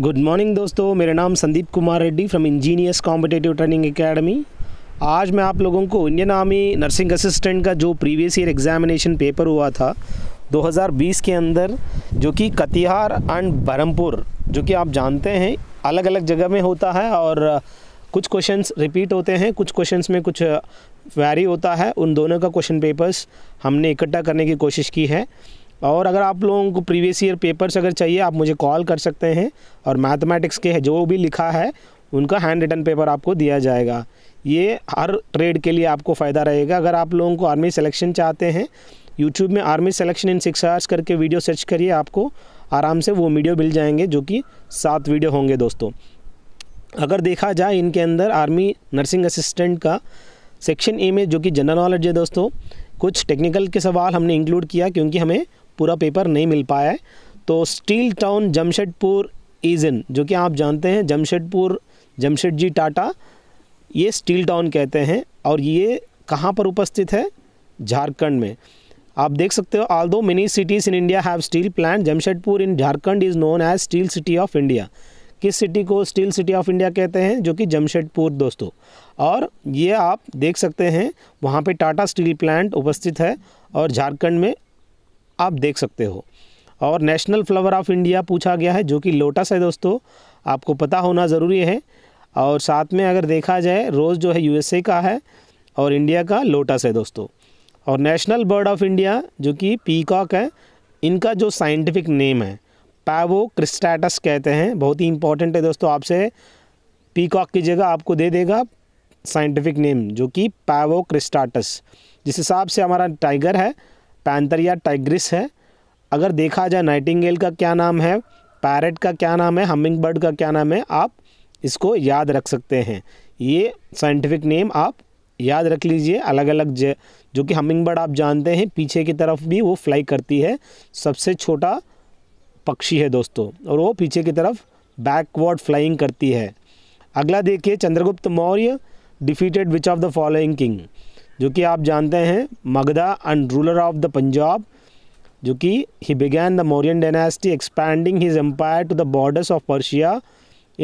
Good morning दोस्तों मेरा नाम Sandeep Kumar Reddy from engineers competitive training academy आज मैं आप लोगों को इंडियन आर्मी नर्सिंग असिस्टेंट का जो प्रीवियस ईयर एग्जामिनेशन पेपर हुआ था 2020 के अंदर जो कि कतिहार एंड बरमपुर जो कि आप जानते हैं अलग अलग जगह में होता है और कुछ क्वेश्चंस रिपीट होते हैं कुछ क्वेश्चंस में कुछ वैरी होता है उन दोनों का क्वेश्चन पेपर्स हमने इकट्ठा करने की कोशिश की है और अगर आप लोगों को प्रीवियस ईयर पेपर्स अगर चाहिए आप मुझे कॉल कर सकते हैं और मैथमेटिक्स के जो भी लिखा है उनका हैंड रिटन पेपर आपको दिया जाएगा ये हर ट्रेड के लिए आपको फ़ायदा रहेगा अगर आप लोगों को आर्मी सेलेक्शन चाहते हैं यूट्यूब में army selection in six hours करके वीडियो सर्च करिए आपको आराम से वो वीडियो मिल जाएंगे जो कि सात वीडियो होंगे दोस्तों अगर देखा जाए इनके अंदर आर्मी नर्सिंग असिस्टेंट का सेक्शन ए में जो कि जनरल नॉलेज है दोस्तों कुछ टेक्निकल के सवाल हमने इंक्लूड किया क्योंकि हमें पूरा पेपर नहीं मिल पाया है तो steel town Jamshedpur is in जो कि आप जानते हैं जमशेदपुर जमशेद जी टाटा ये स्टील टाउन कहते हैं और ये कहाँ पर उपस्थित है झारखंड में आप देख सकते हो all do mini cities in India have steel plant Jamshedpur in Jharkhand is known as steel city of India किस सिटी को स्टील सिटी ऑफ इंडिया कहते हैं जो कि जमशेदपुर दोस्तों और ये आप देख सकते हैं वहाँ पे टाटा स्टील प्लांट उपस्थित है और झारखंड में आप देख सकते हो और नेशनल फ्लावर ऑफ इंडिया पूछा गया है जो कि लोटस है दोस्तों आपको पता होना ज़रूरी है और साथ में अगर देखा जाए रोज़ जो है यू का है और इंडिया का लोटस है दोस्तों और नेशनल बर्ड ऑफ इंडिया जो कि पीकॉक है इनका जो साइंटिफिक नेम है पैवो क्रिस्टाटस कहते हैं बहुत ही इंपॉर्टेंट है दोस्तों आपसे पीकॉक की जगह आपको दे देगा साइंटिफिक नेम जो कि पैवो क्रिस्टाटस जिस हिसाब से हमारा टाइगर है पैंतर या टाइग्रिस है अगर देखा जाए नाइटिंगेल का क्या नाम है पैरट का क्या नाम है हमिंग बर्ड का क्या नाम है आप इसको याद रख सकते हैं ये साइंटिफिक नेम आप याद रख लीजिए अलग अलग जो कि हमिंग बर्ड आप जानते हैं पीछे की तरफ भी वो फ्लाई करती है सबसे छोटा पक्षी है दोस्तों और वो पीछे की तरफ बैकवर्ड फ्लाइंग करती है अगला देखिए Chandragupta Maurya defeated which of the following king जो कि आप जानते हैं Magadha and ruler of the Punjab जो कि he began the Mauryan dynasty expanding his empire to the borders of Persia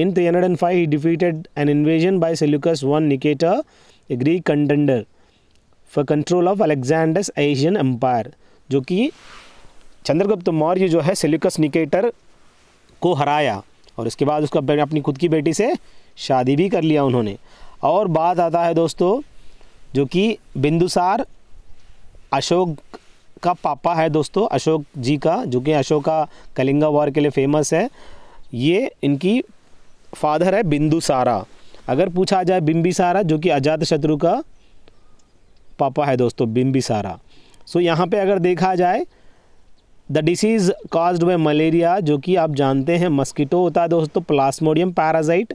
in three hundred and five he defeated an invasion by Seleucus one Nicator a Greek contender for control of Alexander's Asian empire जो कि चंद्रगुप्त मौर्य जो है Seleucus Nicator को हराया और इसके बाद उसका अपनी खुद की बेटी से शादी भी कर लिया उन्होंने और बात आता है दोस्तों जो कि बिंदुसार अशोक का पापा है दोस्तों अशोक जी का जो कि अशोका कलिंगा वॉर के लिए फेमस है ये इनकी फादर है बिंदुसारा अगर पूछा जाए सारा जो कि अजात शत्रु का पापा है दोस्तों सारा सो so, यहाँ पे अगर देखा जाए the disease caused by malaria जो कि आप जानते हैं मस्कीटो होता है दोस्तों प्लास्मोडियम पैरासाइट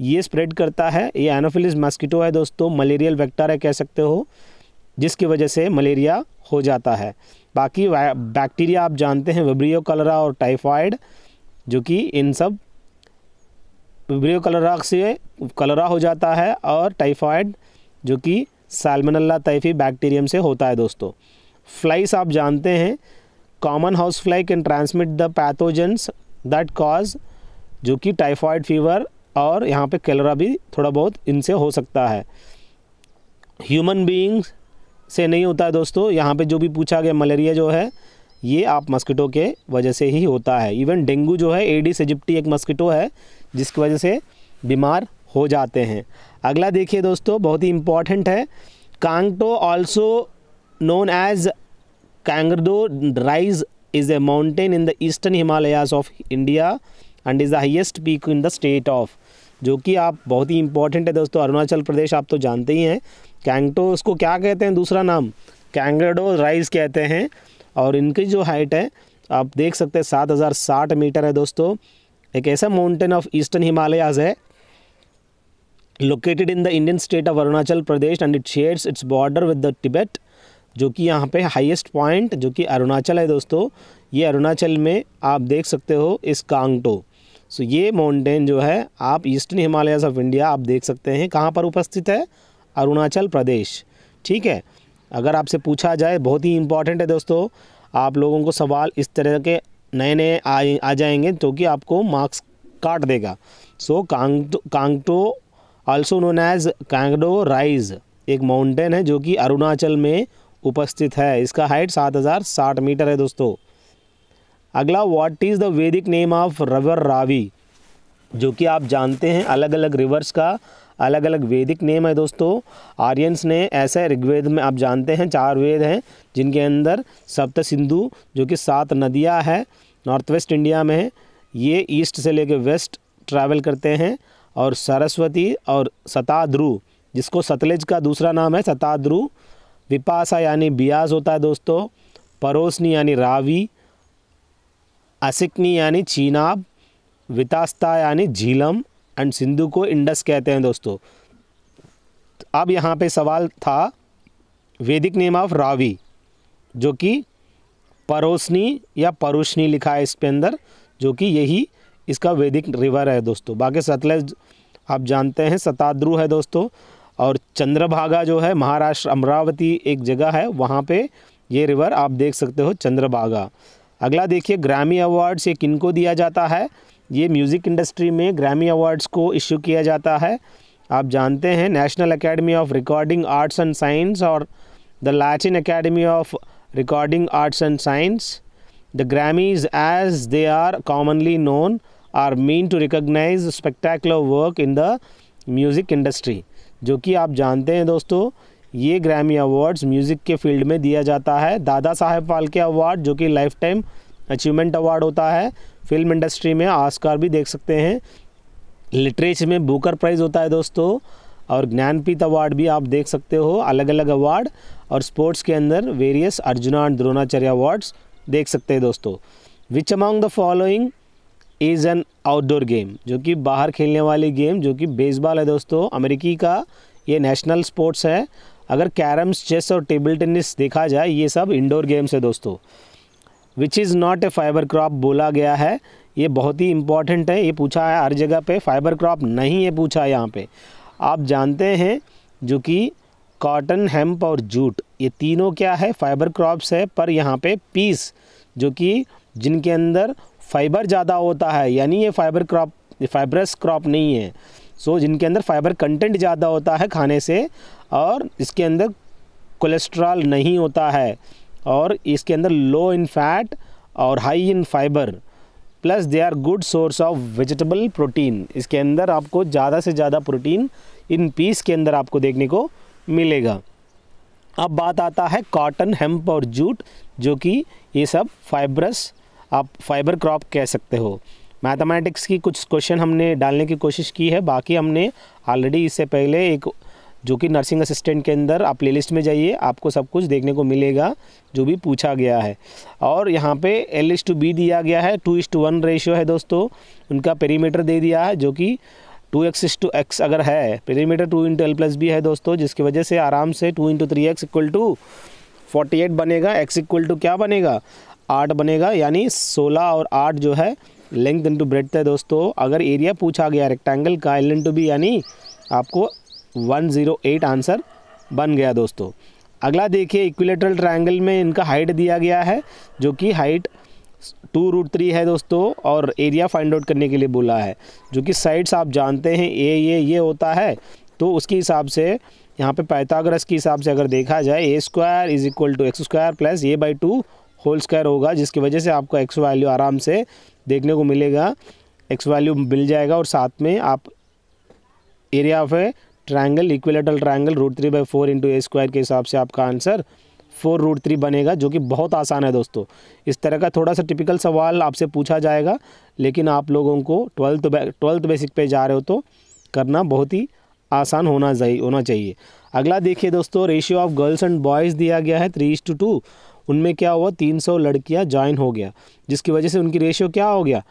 ये स्प्रेड करता है ये एनोफिलिस मस्कीटो है दोस्तों मलेरियल वेक्टर है कह सकते हो जिसकी वजह से मलेरिया हो जाता है बाकी बैक्टीरिया आप जानते हैं विब्रियो कलरा और टाइफाइड जो कि इन सब विब्रियो कलरा से कलरा हो जाता है और टाइफाइड जो कि सालमनल्ला तैफी बैक्टीरियम से होता है दोस्तों फ्लाइस आप जानते हैं common house fly can transmit the pathogens that cause जो कि टाइफाइड फीवर और यहाँ पे कैलरा भी थोड़ा बहुत इनसे हो सकता है ह्यूमन बीइंग्स से नहीं होता है दोस्तों यहाँ पे जो भी पूछा गया मलेरिया जो है ये आप मस्किटो के वजह से ही होता है इवन डेंगू जो है एडिस एजिप्टी एक मस्किटो है जिसकी वजह से बीमार हो जाते हैं अगला देखिए दोस्तों बहुत ही इम्पॉर्टेंट है Kangto also known as Kangdo Ri is a mountain in the eastern Himalayas of India and is the highest peak in the state of जो कि आप बहुत ही इंपॉर्टेंट है दोस्तों अरुणाचल प्रदेश आप तो जानते ही हैं कैंगटो इसको क्या कहते हैं दूसरा नाम कैंगडो राइज कहते हैं और इनकी जो हाइट है आप देख सकते हैं सात हज़ार साठ मीटर है दोस्तों एक ऐसा माउंटेन ऑफ ईस्टर्न हिमालयाज है located in the Indian state of Arunachal Pradesh and it shares its border with the Tibet जो कि यहाँ पे हाईएस्ट पॉइंट जो कि अरुणाचल है दोस्तों ये अरुणाचल में आप देख सकते हो इस कांगटो सो ये माउंटेन जो है आप ईस्टर्न हिमालय ऑफ इंडिया आप देख सकते हैं कहाँ पर उपस्थित है अरुणाचल प्रदेश ठीक है अगर आपसे पूछा जाए बहुत ही इम्पॉर्टेंट है दोस्तों आप लोगों को सवाल इस तरह के नए नए आ, आ जाएंगे जो तो कि आपको मार्क्स काट देगा so Kangto Kangto also known as Kangdo Ri एक माउंटेन है जो कि अरुणाचल में उपस्थित है इसका हाइट सात हज़ार साठ मीटर है दोस्तों अगला what is the Vedic name of river Ravi जो कि आप जानते हैं अलग अलग रिवर्स का अलग अलग वैदिक नेम है दोस्तों आर्यंस ने ऐसे ऋग्वेद में आप जानते हैं चार वेद हैं जिनके अंदर सप्त सिंधु जो कि सात नदियाँ है नॉर्थ वेस्ट इंडिया में ये ईस्ट से लेकर वेस्ट ट्रैवल करते हैं और सरस्वती और सताद्रु जिसको सतलेज का दूसरा नाम है सताद्रु विपासा यानी बियास होता है दोस्तों परोसनी यानी रावी असिकनी यानी चीनाब वितास्ता यानी झीलम एंड सिंधु को इंडस कहते हैं दोस्तों अब यहाँ पे सवाल था वैदिक नेम ऑफ रावी जो कि परोसनी या परोशनी लिखा है इसके अंदर जो कि यही इसका वैदिक रिवर है दोस्तों बाकी सतलज आप जानते हैं सताद्रु है दोस्तों और चंद्रभागा जो है महाराष्ट्र अमरावती एक जगह है वहाँ पे ये रिवर आप देख सकते हो चंद्रभागा अगला देखिए ग्रामी अवार्ड्स ये किनको दिया जाता है ये म्यूज़िक इंडस्ट्री में ग्रामी अवार्ड्स को इश्यू किया जाता है आप जानते हैं national academy of recording arts and science और the Latin academy of recording arts and science the Grammys as they are commonly known are meant to recognise spectacular work in the music industry जो कि आप जानते हैं दोस्तों ये Grammy awards music के field में दिया जाता है दादा साहेब फालके अवार्ड जो कि लाइफ टाइम अचीवमेंट अवार्ड होता है फिल्म इंडस्ट्री में आस्कार भी देख सकते हैं लिटरेचर में बूकर प्राइज़ होता है दोस्तों और ज्ञानपीठ अवार्ड भी आप देख सकते हो अलग अलग अवार्ड और स्पोर्ट्स के अंदर various Arjuna and Dronacharya awards देख सकते हैं दोस्तों which among the following is an outdoor game जो कि बाहर खेलने वाली गेम जो कि बेसबॉल है दोस्तों अमेरिकी का ये नेशनल स्पोर्ट्स है अगर कैरम्स चेस और टेबल टेनिस देखा जाए ये सब इंडोर गेम्स है दोस्तों which is not a fibre crop बोला गया है ये बहुत ही इम्पॉर्टेंट है ये पूछा है हर जगह पे फाइबर क्रॉप नहीं है पूछा है यहाँ पे आप जानते हैं जो कि कॉटन हेम्प और जूट ये तीनों क्या है फाइबर क्रॉप्स है पर यहाँ पे पीस जो कि जिनके अंदर फाइबर ज़्यादा होता है यानी ये फाइबर क्रॉप फाइबरस क्रॉप नहीं है सो so, जिनके अंदर फाइबर कंटेंट ज़्यादा होता है खाने से और इसके अंदर कोलेस्ट्रॉल नहीं होता है और इसके अंदर लो इन फैट और high in fibre plus they are good source of vegetable protein इसके अंदर आपको ज़्यादा से ज़्यादा प्रोटीन इन पीस के अंदर आपको देखने को मिलेगा अब बात आता है कॉटन हेम्प और जूट जो कि ये सब फाइब्रस आप फाइबर क्रॉप कह सकते हो मैथमेटिक्स की कुछ क्वेश्चन हमने डालने की कोशिश की है बाकी हमने ऑलरेडी इससे पहले एक जो कि नर्सिंग असिस्टेंट के अंदर आप प्लेलिस्ट में जाइए आपको सब कुछ देखने को मिलेगा जो भी पूछा गया है और यहाँ पे एल इस टू बी दिया गया है टू इस टू वन रेशियो है दोस्तों उनका पेरीमीटर दे दिया है जो कि two x is two x अगर है perimeter two into L plus B है दोस्तों जिसकी वजह से आराम से two into three x equal to forty eight बनेगा एक्स इक्वल टू क्या बनेगा आठ बनेगा यानी सोलह और आठ जो है लेंथ इंटू ब्रेथ है दोस्तों अगर एरिया पूछा गया रेक्टेंगल का एल इंटू बी यानी आपको 108 आंसर बन गया दोस्तों अगला देखिए इक्विलेटरल ट्रायंगल में इनका हाइट दिया गया है जो कि हाइट टू रूट थ्री है दोस्तों और एरिया फाइंड आउट करने के लिए बोला है जो कि साइड्स आप जानते हैं ए ये ये होता है तो उसके हिसाब से यहाँ पे पैथाग्रस के हिसाब से अगर देखा जाए a square is equal to x square plus a by two whole square होगा जिसकी वजह से आपको एक्स वैल्यू आराम से देखने को मिलेगा एक्स वैल्यू मिल जाएगा और साथ में आप area of triangle equilateral triangle root three by four into a square के हिसाब से आपका आंसर फोर रूट थ्री बनेगा जो कि बहुत आसान है दोस्तों इस तरह का थोड़ा सा टिपिकल सवाल आपसे पूछा जाएगा लेकिन आप लोगों को ट्वेल्थ ट्वेल्थ बेसिक पे जा रहे हो तो करना बहुत ही आसान होना चाहिए होना चाहिए अगला देखिए दोस्तों ratio of girls and boys दिया गया है थ्री टू टू उनमें क्या हुआ तीन सौ लड़कियाँ ज्वाइन हो गया जिसकी वजह से उनकी रेशियो क्या हो गया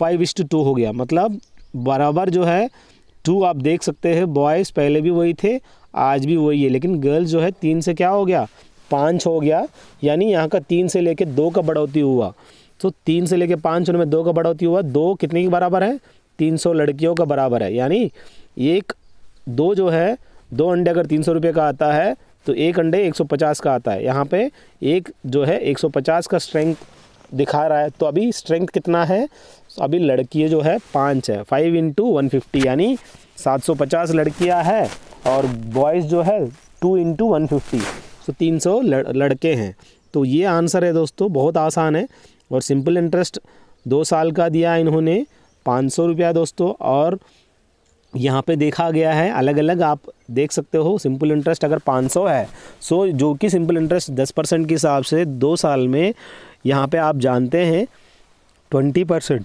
फाइव इज टू टू हो गया मतलब बराबर जो है टू आप देख सकते हैं बॉयज़ पहले भी वही थे आज भी वही है लेकिन गर्ल्स जो है तीन से क्या हो गया पाँच हो गया यानी यहाँ का तीन से लेके दो का बढ़ोतरी हुआ तो तीन से लेके पाँच उनमें दो का बढ़ोतरी हुआ दो कितने के बराबर है तीन सौ लड़कियों का बराबर है यानी एक दो जो है दो अंडे अगर तीन सौ रुपये का आता है तो एक अंडे एक सौ पचास का आता है यहाँ पे एक जो है एक सौ पचास का स्ट्रेंथ दिखा रहा है तो अभी स्ट्रेंथ कितना है तो अभी लड़की जो है पाँच है फाइव इंटू वन फिफ्टी यानी सात सौ पचास लड़कियाँ हैं और बॉयज़ जो है two into one fifty so तीन सौ लड़के हैं तो ये आंसर है दोस्तों बहुत आसान है और सिंपल इंटरेस्ट दो साल का दिया इन्होंने पाँच सौ रुपया दोस्तों और यहाँ पे देखा गया है अलग अलग आप देख सकते हो सिंपल इंटरेस्ट अगर 500 है सो जो कि सिंपल इंटरेस्ट 10 परसेंट के हिसाब से दो साल में यहाँ पे आप जानते हैं 20 परसेंट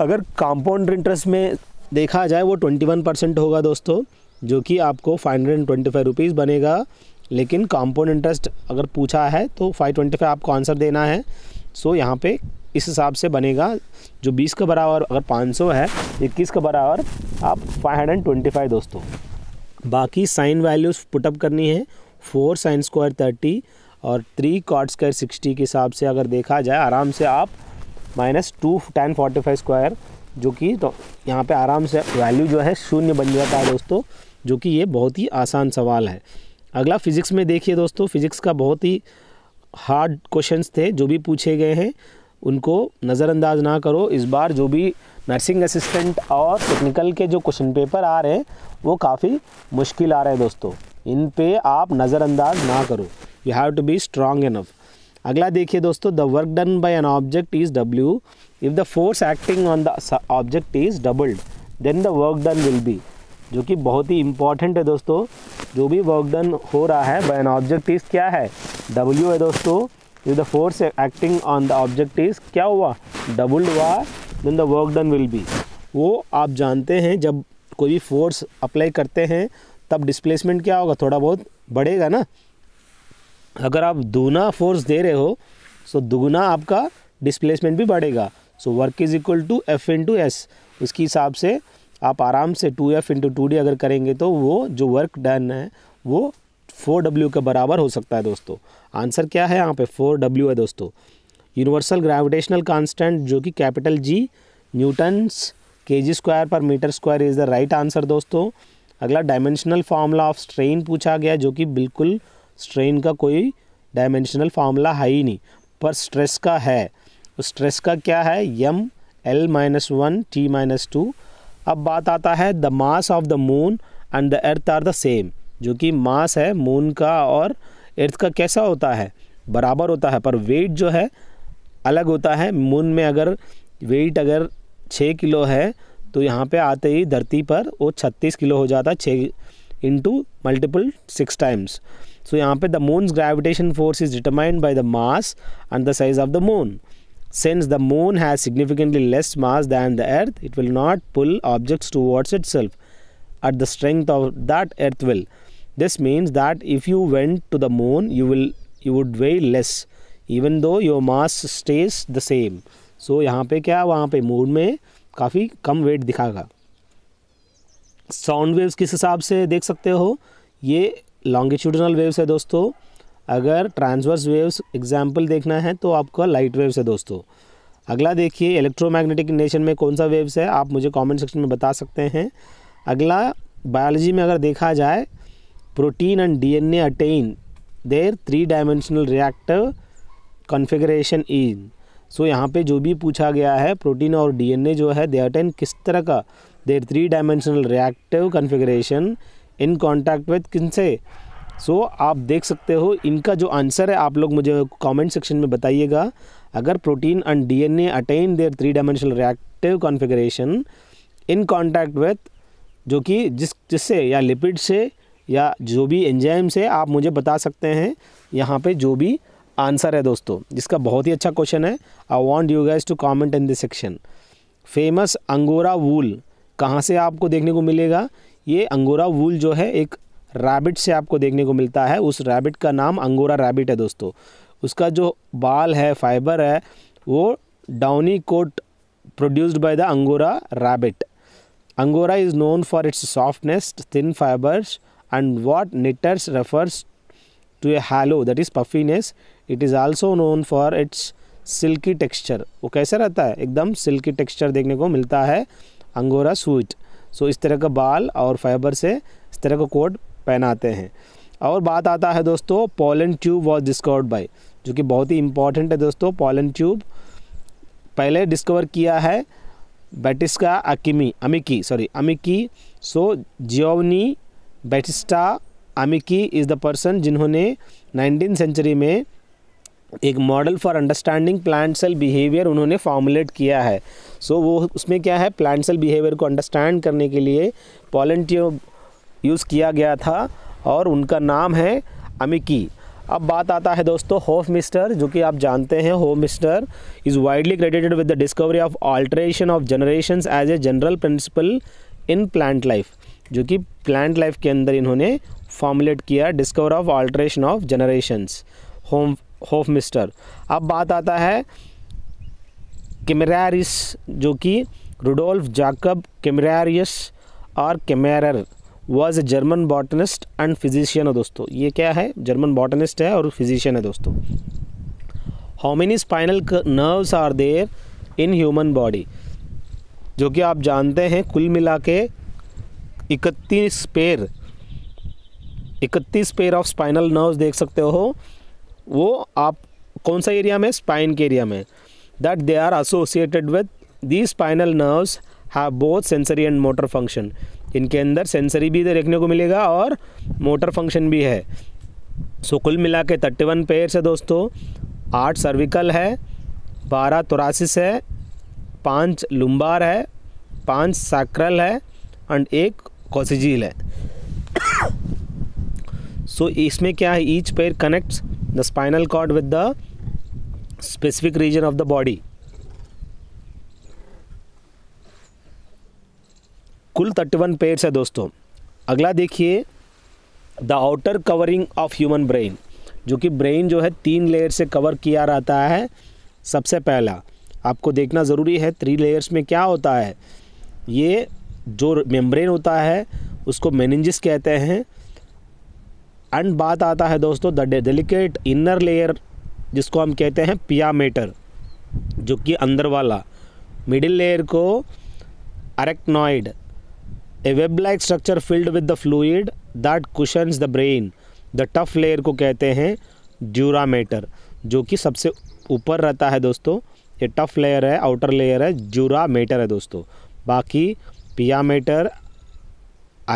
अगर कंपाउंड इंटरेस्ट में देखा जाए वो ट्वेंटी वन परसेंट होगा दोस्तों जो कि आपको five hundred and twenty five rupees बनेगा लेकिन कंपाउंड इंटरेस्ट अगर पूछा है तो फाइव ट्वेंटी फाइव आपको आंसर देना है सो यहाँ पे इस हिसाब से बनेगा जो बीस का बराबर अगर पाँच सौ है इक्कीस का बराबर आप फाइव ट्वेंटी फाइव दोस्तों बाकी साइन वैल्यूज़ पुटअप करनी है फोर साइन स्क्वायर थर्टी और थ्री कॉट स्क्वायर सिक्सटी के हिसाब से अगर देखा जाए आराम से आप minus two tan forty five square जो कि तो यहाँ पे आराम से वैल्यू जो है शून्य बन जाता है दोस्तों जो कि ये बहुत ही आसान सवाल है अगला फिज़िक्स में देखिए दोस्तों फिज़िक्स का बहुत ही हार्ड क्वेश्चंस थे जो भी पूछे गए हैं उनको नज़रअंदाज ना करो इस बार जो भी नर्सिंग असिस्टेंट और टेक्निकल के जो क्वेश्चन पेपर आ रहे हैं वो काफ़ी मुश्किल आ रहे हैं दोस्तों इन पे आप नज़रअंदाज ना करो you have to be strong enough अगला देखिए दोस्तों the work done by an object is W if the force acting on the object is doubled then the work done will be जो कि बहुत ही इम्पॉर्टेंट है दोस्तों जो भी वर्क डन हो रहा है बाय एन ऑब्जेक्ट इज क्या है डब्ल्यू है दोस्तों if the force acting on the object is क्या हुआ डबल्ड हुआ then the work done will be वो आप जानते हैं जब कोई भी फोर्स अप्लाई करते हैं तब डिस्प्लेसमेंट क्या होगा थोड़ा बहुत बढ़ेगा ना अगर आप दूना फोर्स दे रहे हो सो दोगुना दुगुना आपका डिस्प्लेसमेंट भी बढ़ेगा so work is equal to F into S उसके हिसाब से आप आराम से two F into two D अगर करेंगे तो वो जो वर्क डन है वो फोर डब्ल्यू के बराबर हो सकता है दोस्तों आंसर क्या है यहाँ पे फोर डब्ल्यू है दोस्तों यूनिवर्सल ग्रेविटेशनल कांस्टेंट जो कि capital G newtons K G square per metre square is the right answer दोस्तों अगला डायमेंशनल फार्मूला ऑफ स्ट्रेन पूछा गया जो कि बिल्कुल स्ट्रेन का कोई डायमेंशनल फार्मूला है ही नहीं पर स्ट्रेस का है स्ट्रेस का क्या है M L minus one T minus two अब बात आता है the mass of the moon and the earth are the same जो कि मास है मून का और अर्थ का कैसा होता है बराबर होता है पर वेट जो है अलग होता है मून में अगर वेट अगर छः किलो है तो यहाँ पे आते ही धरती पर वो छत्तीस किलो हो जाता है छः into multiple six times so यहाँ पे the moon gravitation force is determined by the mass and the size of the moon since the moon has significantly less mass than the earth it will not pull objects towards itself at the strength of that earth will this means that if you went to the moon you will you would weigh less even though your mass stays the same so यहाँ पे क्या वहाँ पे moon में काफ़ी कम weight दिखागा sound waves किस हिसाब से देख सकते हो ये लॉन्गिट्यूडनल वेव्स है दोस्तों अगर ट्रांसवर्स वेव्स एग्जाम्पल देखना है तो आपका लाइट वेव्स है दोस्तों अगला देखिए इलेक्ट्रोमैग्नेटिक नेशन में कौन सा वेव्स है आप मुझे कमेंट सेक्शन में बता सकते हैं अगला बायोलॉजी में अगर देखा जाए protein and DNA attain their three dimensional reactive configuration in so यहाँ पे जो भी पूछा गया है प्रोटीन और डीएनए जो है दे अटेन किस तरह का their three dimensional reactive configuration in contact with किन से सो so, आप देख सकते हो इनका जो आंसर है आप लोग मुझे कमेंट सेक्शन में बताइएगा अगर protein and DNA attain their three dimensional reactive configuration in contact with जो कि जिस जिससे या लिपिड से या जो भी एंजाइम से आप मुझे बता सकते हैं यहाँ पे जो भी आंसर है दोस्तों जिसका बहुत ही अच्छा क्वेश्चन है I want you guys to comment in this section famous Angora wool कहाँ से आपको देखने को मिलेगा ये अंगोरा वूल जो है एक रैबिट से आपको देखने को मिलता है उस रैबिट का नाम अंगोरा रैबिट है दोस्तों उसका जो बाल है फाइबर है वो downy coat produced by the Angora rabbit Angora is known for its softness thin fibres and what knitters refer to a halo that is puffiness it is also known for its silky texture वो कैसे रहता है एकदम silkie texture देखने को मिलता है angora suit so इस तरह का बाल और फाइबर से इस तरह का कोट पहनाते हैं और बात आता है दोस्तों pollen tube was discovered by जो कि बहुत ही इम्पॉर्टेंट है दोस्तों पोलन ट्यूब पहले डिस्कवर किया है बैटिस्का अकिमी Amici sorry Amici so Giovanni Battista Amici is the person जिन्होंने नाइनटीन सेंचुरी में एक model for understanding plant cell behaviour उन्होंने फॉर्मुलेट किया है सो so, वो उसमें क्या है प्लांट सेल बिहेवियर को अंडरस्टैंड करने के लिए पॉलेंटियो यूज़ किया गया था और उनका नाम है अमिकी अब बात आता है दोस्तों होफ मिस्टर जो कि आप जानते हैं Hofmeister is widely credited with the discovery of alternation of generation as a general principle in plant life जो कि प्लांट लाइफ के अंदर इन्होंने फॉर्मुलेट किया discover of alternation of generations होम होफ मिस्टर अब बात आता है कैमरारिस जो कि रुडोल्फ जाकब कैमरारियस और Camerer was a German botanist and physician है दोस्तों ये क्या है जर्मन बॉटनिस्ट है और फिजिशियन है दोस्तों how many spinal nerves are there in human body जो कि आप जानते हैं कुल मिला के इकतीस पेयर इकतीस पेयर ऑफ स्पाइनल नर्व्स देख सकते हो वो आप कौन सा एरिया में स्पाइन के एरिया में that they are associated with these spinal nerves have both sensory and motor function इनके अंदर सेंसरी भी देखने को मिलेगा और मोटर फंक्शन भी है सो कुल मिला के थर्टी वन पेयर्स है दोस्तों आठ सर्विकल है बारह तोरासिस है पाँच लुम्बार है पाँच सैक्रल है एंड एक कॉसिजील है सो so, इसमें क्या है each pair connects the spinal cord with the specific region of the body कुल 31 पेयर्स है दोस्तों अगला देखिए the outer covering of human brain जो कि ब्रेन जो है तीन लेयर से कवर किया रहता है सबसे पहला आपको देखना ज़रूरी है थ्री लेयर्स में क्या होता है ये जो मेम्ब्रेन होता है उसको मेनिंजिस कहते हैं एंड बात आता है दोस्तों द डेलिकेट इनर लेयर जिसको हम कहते हैं पियामेटर जो कि अंदर वाला मिडिल लेयर को arachnoid a web like structure filled with the fluid that cushions the brain the tough layer को कहते हैं मेटर जो कि सबसे ऊपर रहता है दोस्तों ये टफ लेयर है आउटर लेयर है मेटर है दोस्तों बाकी पियामेटर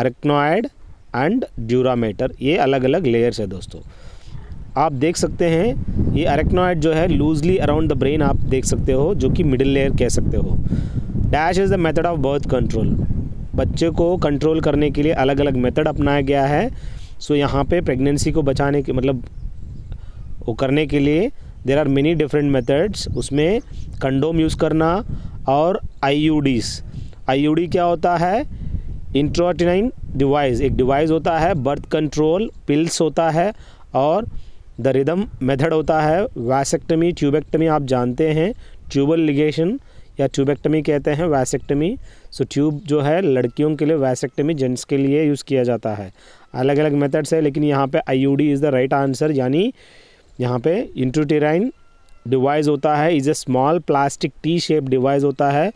अरेक्नॉइड एंड मेटर ये अलग अलग लेयर्स है दोस्तों आप देख सकते हैं ये अरेक्नोइड जो है लूजली अराउंड द ब्रेन आप देख सकते हो जो कि मिडिल लेयर कह सकते हो dash is the method of birth control बच्चे को कंट्रोल करने के लिए अलग अलग मेथड अपनाया गया है सो so, यहाँ पे प्रेगनेंसी को बचाने के मतलब वो करने के लिए there are many different methods उसमें कंडोम यूज़ करना और आईयूडीज़ आईयूडी क्या होता है इंट्रोटिनाइन डिवाइस एक डिवाइस होता है बर्थ कंट्रोल पिल्स होता है और द रिदम मेथड होता है वैसेक्टमी ट्यूबेक्टमी आप जानते हैं ट्यूबल लिगेशन या ट्यूबेक्टमी कहते हैं वैसेक्टमी सो ट्यूब जो है लड़कियों के लिए वैसेक्टमी जेंट्स के लिए यूज़ किया जाता है अलग अलग मेथड्स है लेकिन यहाँ पे IUD is the right answer यानी यहाँ पे इंट्रोटेराइन डिवाइस होता है is a small plastic T shape device होता है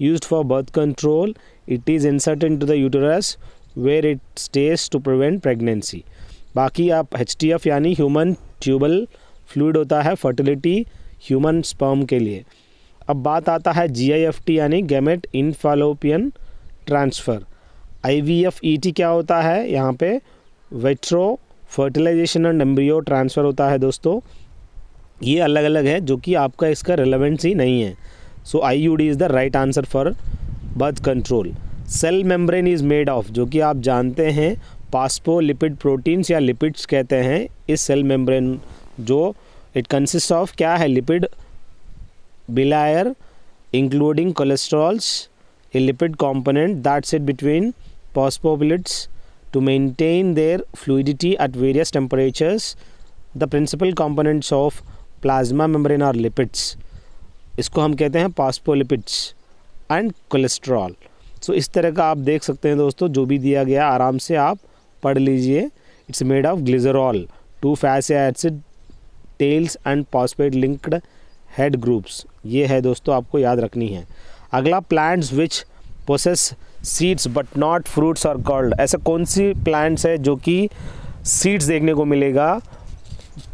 use for birth control it is into the uterus where it stays to prevent pregnancy बाकी आप एच यानी ह्यूमन ट्यूबल फ्लूड होता है फर्टिलिटी ह्यूमन स्पर्म के लिए अब बात आता है जी यानी gamete intrafallopian transfer I e क्या होता है यहाँ पे vitro fertilization and embryo transfer होता है दोस्तों ये अलग अलग है जो कि आपका इसका रिलेवेंस ही नहीं है so I U D is the right answer for birth control cell membrane is made of जो कि आप जानते हैं पास्पोलिपिड प्रोटीन्स या लिपिड्स कहते हैं इस सेल मेम्ब्रेन जो इट कंसिस्ट ऑफ क्या है lipid bilayer including cholesterols a lipid component that set between phosphophyllids to maintain their fluidity at various temperatures the principal components of plasma membrane और lipids इसको हम कहते हैं पॉस्पोलिपिड्स एंड कोलेस्ट्रॉल सो इस तरह का आप देख सकते हैं दोस्तों जो भी दिया गया आराम से आप पढ़ लीजिए it's made of glycerol two fatty acid tails and phosphate linked head groups ये है दोस्तों आपको याद रखनी है अगला plants which process seeds but not fruits are called ऐसे कौन सी प्लांट्स है जो कि सीड्स देखने को मिलेगा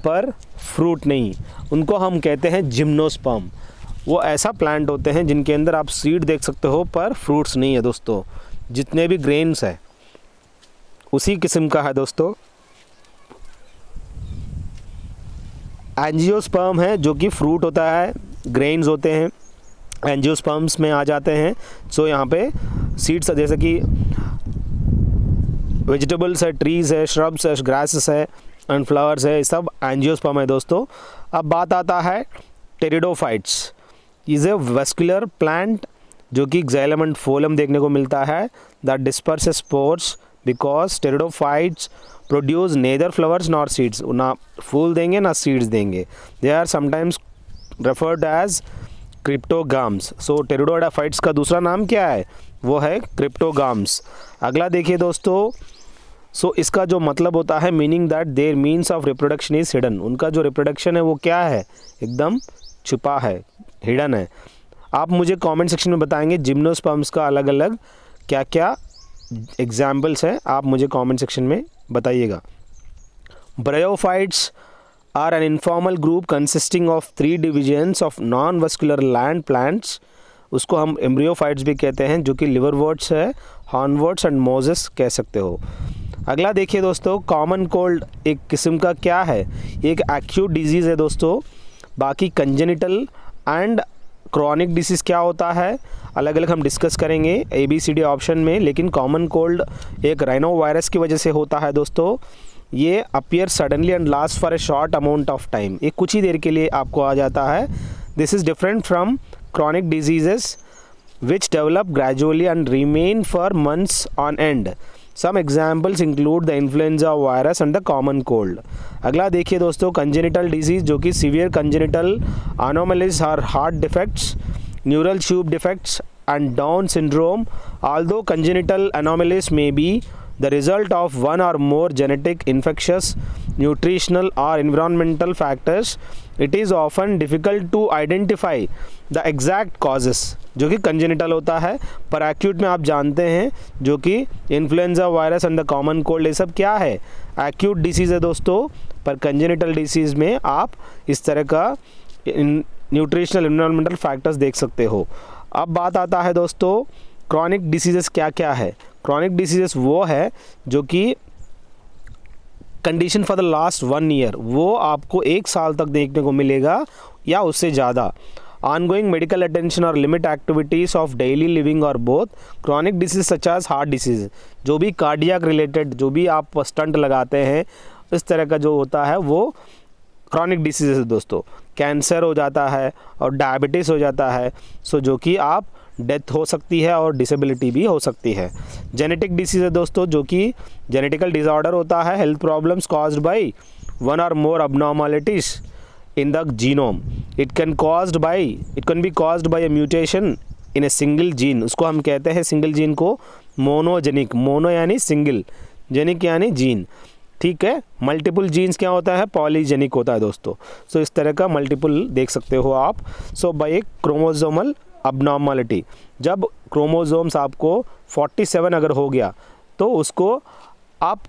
पर फ्रूट नहीं उनको हम कहते हैं जिम्नोस्पम वो ऐसा प्लांट होते हैं जिनके अंदर आप सीड देख सकते हो पर फ्रूट्स नहीं है दोस्तों जितने भी ग्रेन्स है उसी किस्म का है दोस्तों एनजियोस्पर्म है जो कि फ्रूट होता है ग्रेन्स होते हैं एनजियोस्पर्म्स में आ जाते हैं सो यहाँ पे सीड्स जैसे कि वेजिटेबल्स है ट्रीज़ है श्रब्स है ग्रासेस है एंड फ्लावर्स है सब एनजियोस्पर्म है दोस्तों अब बात आता है pteridophytes is a vascular plant जो कि जैलम एंड फोलम देखने को मिलता है that disperse spores because pteridophytes produce neither flowers nor seeds ना फूल देंगे ना सीड्स देंगे they are sometimes referred as cryptogams so pteridophytes का दूसरा नाम क्या है वो है क्रिप्टोगाम्स अगला देखिए दोस्तों सो so, इसका जो मतलब होता है meaning that their means of reproduction is hidden उनका जो रिप्रोडक्शन है वो क्या है एकदम छुपा है हिडन है आप मुझे कमेंट सेक्शन में बताएंगे जिम्नोस्पम्स का अलग अलग क्या क्या एग्जाम्पल्स हैं आप मुझे कमेंट सेक्शन में बताइएगा bryophytes are an informal group consisting of three divisions of non vascular land plants उसको हम एम्ब्रियोफाइट्स भी कहते हैं जो कि लिवरवर्ड्स है हॉर्नवर्ड्स एंड मोजेस कह सकते हो अगला देखिए दोस्तों कॉमन कोल्ड एक किस्म का क्या है एक एक्यूट डिजीज़ है दोस्तों बाकी कंजेनिटल एंड क्रॉनिक डिसीज़ क्या होता है अलग अलग हम डिस्कस करेंगे A B C D option में लेकिन कॉमन कोल्ड एक राइनो वायरस की वजह से होता है दोस्तों ये appear suddenly and last for a short amount of time ये कुछ ही देर के लिए आपको आ जाता है this is different from chronic diseases which develop gradually and remain for months on end some examples include the influenza virus and the common cold अगला देखिए दोस्तों कंजेनिटल डिजीज जो कि सीवियर कंजेनिटल आनोमलिस और heart defects neural tube defects and Down syndrome, although congenital anomalies may be the result of one or more genetic, infectious, nutritional, or environmental factors, it is often difficult to identify the exact causes. जो कि congenital होता है पर acute में आप जानते हैं जो कि influenza virus and the common cold ये सब क्या है एक्यूट डिसीज़ है दोस्तों पर कंजेनिटल डिसीज़ में आप इस तरह का इन न्यूट्रिशनल इन्वायरमेंटल फैक्टर्स देख सकते हो अब बात आता है दोस्तों क्रॉनिक डिसीजेस क्या क्या है क्रॉनिक डिसीजेस वो है जो कि condition for the last one year वो आपको एक साल तक देखने को मिलेगा या उससे ज़्यादा ongoing medical attention or limit activities of daily living or both chronic disease such as heart disease जो भी cardiac related जो भी आप stunt लगाते हैं इस तरह का जो होता है वो chronic disease है दोस्तों कैंसर हो जाता है और डायबिटीज़ हो जाता है सो जो कि आप डेथ हो सकती है और डिसेबिलिटी भी हो सकती है जेनेटिक डिसीज़ है दोस्तों जो कि जेनेटिकल डिसऑर्डर होता है health problems caused by one or more abnormalities in the genome it can caused by it can be cause by a mutation in a single gene उसको हम कहते हैं सिंगल जीन को मोनोजेनिक मोनो यानी single genic यानी gene ठीक है multiple genes क्या होता है पॉलीजेनिक होता है दोस्तों सो इस तरह का मल्टीपल देख सकते हो आप सो बाई एक क्रोमोजोमल अबनॉर्मलिटी जब क्रोमोजोम्स आपको 47 अगर हो गया तो उसको आप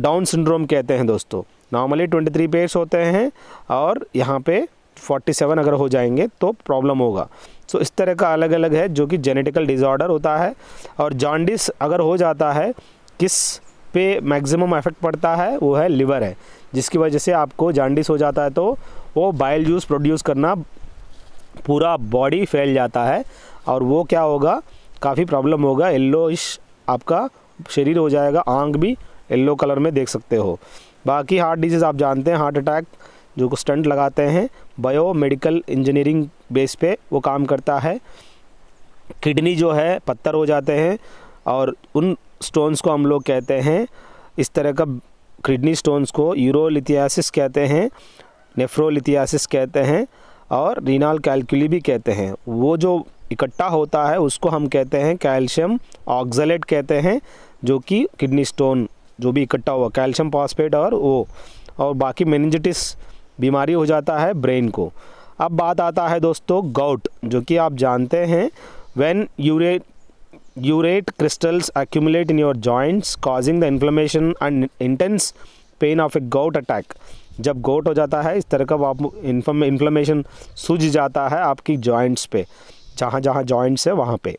डाउन सिंड्रोम कहते हैं दोस्तों नॉर्मली 23 पेयर्स होते हैं और यहाँ पे 47 अगर हो जाएंगे तो प्रॉब्लम होगा सो so, इस तरह का अलग अलग है जो कि जेनेटिकल डिज़ॉर्डर होता है और जॉन्डिस अगर हो जाता है किस पे मैक्सिमम इफेक्ट पड़ता है वो है लिवर है जिसकी वजह से आपको जान्डिस हो जाता है तो वो बाइल जूस प्रोड्यूस करना पूरा बॉडी फैल जाता है और वो क्या होगा काफ़ी प्रॉब्लम होगा येल्लो इश आपका शरीर हो जाएगा आँख भी येल्लो कलर में देख सकते हो बाकी हार्ट डिजीज़ आप जानते हैं हार्ट अटैक जो को स्टंट लगाते हैं बायो मेडिकल इंजीनियरिंग बेस पे वो काम करता है किडनी जो है पत्थर हो जाते हैं और उन स्टोन्स को हम लोग कहते हैं इस तरह का किडनी स्टोन्स को यूरोलिथियासिस कहते हैं नेफ्रोलिथियासिस कहते हैं और रीनाल कैलकुली भी कहते हैं वो जो इकट्ठा होता है उसको हम कहते हैं कैल्शियम ऑक्जलेट कहते हैं जो कि किडनी स्टोन जो भी इकट्ठा हुआ कैल्शियम पॉस्पेट और वो और बाकी मेनिजिटिस बीमारी हो जाता है ब्रेन को अब बात आता है दोस्तों गाउट जो कि आप जानते हैं when urate urate crystals accumulate in your joints causing the inflammation and intense pain of a gout attack जब गोट हो जाता है इस तरह का आप इन्फ्लेमेशन सूझ जाता है आपकी जॉइंट्स पे जहाँ जहाँ जॉइंट्स है वहाँ पे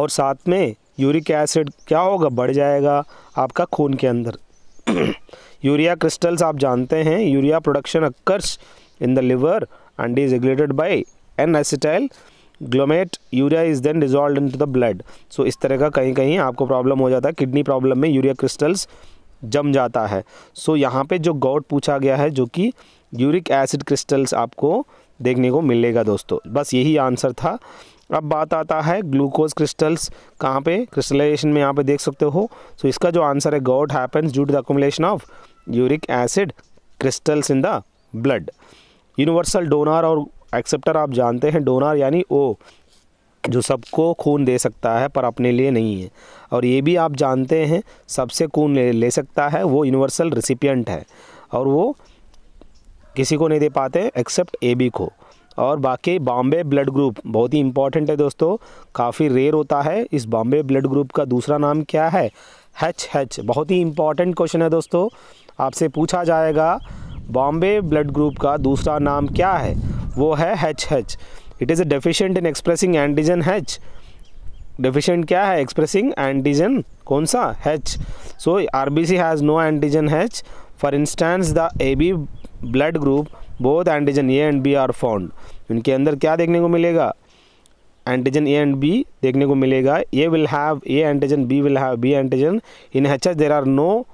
और साथ में यूरिक एसिड क्या होगा बढ़ जाएगा आपका खून के अंदर यूरिया क्रिस्टल्स आप जानते हैं urea production occurs in the liver and is regulated by an acetyl glutamate urea is then dissolve into the blood so इस तरह का कहीं कहीं आपको प्रॉब्लम हो जाता है किडनी प्रॉब्लम में यूरिया क्रिस्टल्स जम जाता है सो so, यहाँ पे जो गॉड पूछा गया है जो कि यूरिक एसिड क्रिस्टल्स आपको देखने को मिलेगा दोस्तों बस यही आंसर था अब बात आता है ग्लूकोज क्रिस्टल्स कहाँ पे क्रिस्टलाइजेशन में यहाँ पे देख सकते हो सो so, इसका जो आंसर है gout happens due to the accumulation of uric acid crystals in the blood universal donor और एक्सेप्टर आप जानते हैं डोनर यानी ओ जो सबको खून दे सकता है पर अपने लिए नहीं है और ये भी आप जानते हैं सबसे खून ले, ले सकता है वो यूनिवर्सल रिसिपियंट है और वो किसी को नहीं दे पाते एक्सेप्ट ए बी को और बाकी बॉम्बे ब्लड ग्रुप बहुत ही इंपॉर्टेंट है दोस्तों काफ़ी रेयर होता है इस बॉम्बे ब्लड ग्रुप का दूसरा नाम क्या है एच एच बहुत ही इंपॉर्टेंट क्वेश्चन है दोस्तों आपसे पूछा जाएगा बॉम्बे ब्लड ग्रुप का दूसरा नाम क्या है वो है H H it is a deficient in expressing antigen H deficient क्या है एक्सप्रेसिंग एंटीजन कौन सा H so R B C has no antigen H for instance the A B blood group both antigen A and B are found उनके अंदर क्या देखने को मिलेगा एंटीजन ए एंड बी देखने को मिलेगा A will have A antigen B will have B antigen in H H there are no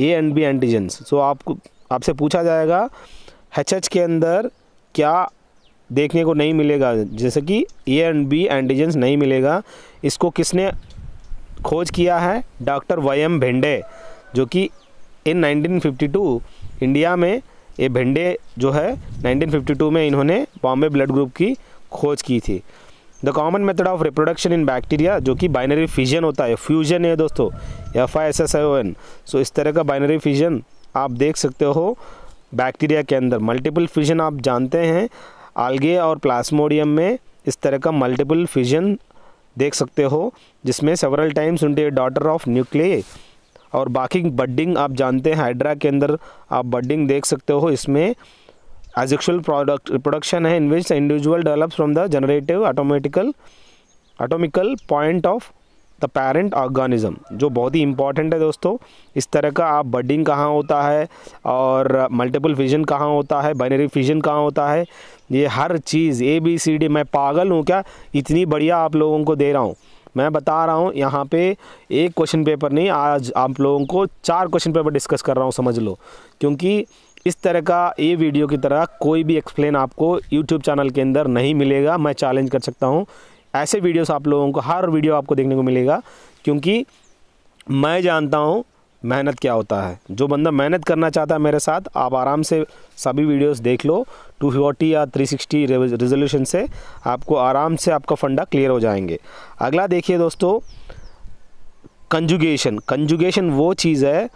A and B antigen so आपको आपसे पूछा जाएगा एच एच के अंदर क्या देखने को नहीं मिलेगा जैसे कि ए एंड बी एंटीजेंस नहीं मिलेगा इसको किसने खोज किया है डॉक्टर वाई एम भेंडे जो कि इन 1952 इंडिया में ये भेंडे जो है 1952 में इन्होंने बॉम्बे ब्लड ग्रुप की खोज की थी the common method of reproduction in bacteria जो कि बाइनरी फिजन होता है फ्यूजन है दोस्तों F I S S I O N so इस तरह का बाइनरी फिजन आप देख सकते हो बैक्टीरिया के अंदर मल्टीपल फ्यूजन आप जानते हैं आलगे और प्लास्मोडियम में इस तरह का मल्टीपल फ्यूजन देख सकते हो जिसमें सेवरल टाइम्स उनके डॉटर ऑफ न्यूक्लिए और बाकी बड्डिंग आप जानते हैं हाइड्रा के अंदर आप बड्डिंग देख सकते हो इसमें एजेक्चुअल प्रोडक्ट रिप्रोडक्शन है in which individual develops from the generative automatical ऑटोमिकल point of the parent organism जो बहुत ही इंपॉर्टेंट है दोस्तों इस तरह का आप बडिंग कहाँ होता है और मल्टीपल फिजन कहाँ होता है बाइनरी फिजन कहाँ होता है ये हर चीज़ ए बी सी डी मैं पागल हूँ क्या इतनी बढ़िया आप लोगों को दे रहा हूँ मैं बता रहा हूँ यहाँ पे एक क्वेश्चन पेपर नहीं आज आप लोगों को चार क्वेश्चन पेपर डिस्कस कर रहा हूँ समझ लो क्योंकि इस तरह का ये वीडियो की तरह कोई भी एक्सप्लेन आपको यूट्यूब चैनल के अंदर नहीं मिलेगा मैं चैलेंज कर सकता हूँ ऐसे वीडियोस आप लोगों को हर वीडियो आपको देखने को मिलेगा क्योंकि मैं जानता हूँ मेहनत क्या होता है जो बंदा मेहनत करना चाहता है मेरे साथ आप आराम से सभी वीडियोस देख लो 240 या 360 रेजोल्यूशन से आपको आराम से आपका फंडा क्लियर हो जाएंगे अगला देखिए दोस्तों कंजुगेशन कंजुगेशन वो चीज़ है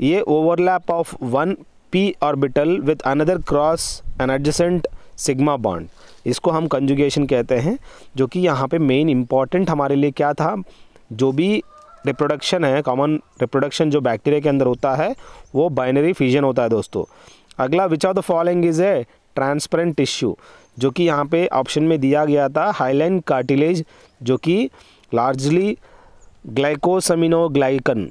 ये overlap of one P orbital with another cross an adjacent sigma bond इसको हम कंजुगेशन कहते हैं जो कि यहाँ पे मेन इम्पॉर्टेंट हमारे लिए क्या था जो भी रिप्रोडक्शन है कॉमन रिप्रोडक्शन जो बैक्टीरिया के अंदर होता है वो बाइनरी फ्यूजन होता है दोस्तों अगला which of the following is a transparent tissue जो कि यहाँ पे ऑप्शन में दिया गया था हाईलाइन कार्टिलेज जो कि largely glycosaminoglycan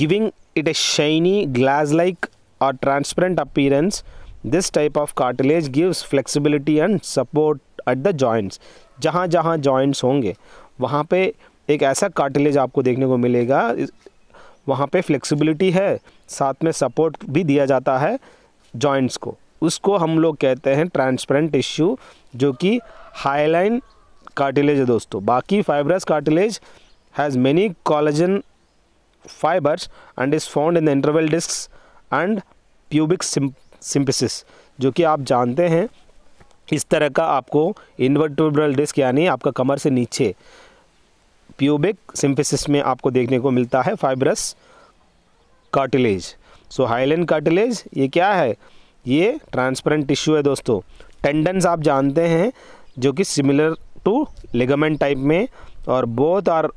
giving it a shiny glass like और transparent appearance this type of cartilage gives flexibility and support at the joints जहाँ जहाँ जॉइंट्स होंगे वहाँ पे एक ऐसा कार्टिलेज आपको देखने को मिलेगा वहाँ पे फ्लेक्सिबिलिटी है साथ में सपोर्ट भी दिया जाता है जॉइंट्स को उसको हम लोग कहते हैं ट्रांसपेरेंट टिश्यू जो कि हाईलाइन कार्टिलेज है दोस्तों बाकी fibrous cartilage has many collagen fibers and is found in the interval disc and pubic symphysis जो कि आप जानते हैं इस तरह का आपको इन्वर्टोब्रल डिस्क यानी आपका कमर से नीचे प्यूबिक सिंपसिस में आपको देखने को मिलता है fibrous cartilage so hyaline cartilage ये क्या है ये ट्रांसपेरेंट टिश्यू है दोस्तों टेंडन्स आप जानते हैं जो कि सिमिलर टू लिगामेंट टाइप में और both are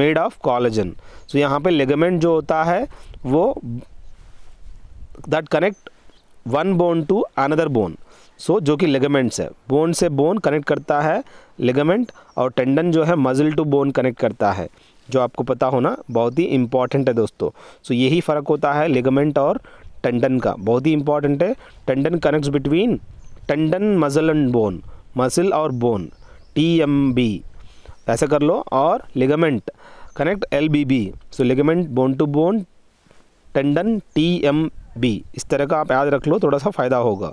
made of collagen so यहाँ पे लिगामेंट जो होता है वो that connect one bone to another bone so जो कि लेगामेंट्स है बोन से बोन कनेक्ट करता है लिगामेंट और टेंडन जो है मजल टू बोन कनेक्ट करता है जो आपको पता होना बहुत ही इंपॉर्टेंट है दोस्तों सो so, यही फ़र्क होता है लिगामेंट और टेंडन का बहुत ही इंपॉर्टेंट है tendon connects between tendon muscle and bone muscle और बोन टी एम बी ऐसा कर लो और ligament connect L B B so ligament bone to bone tendon T M B इस तरह का आप याद रख लो थोड़ा सा फ़ायदा होगा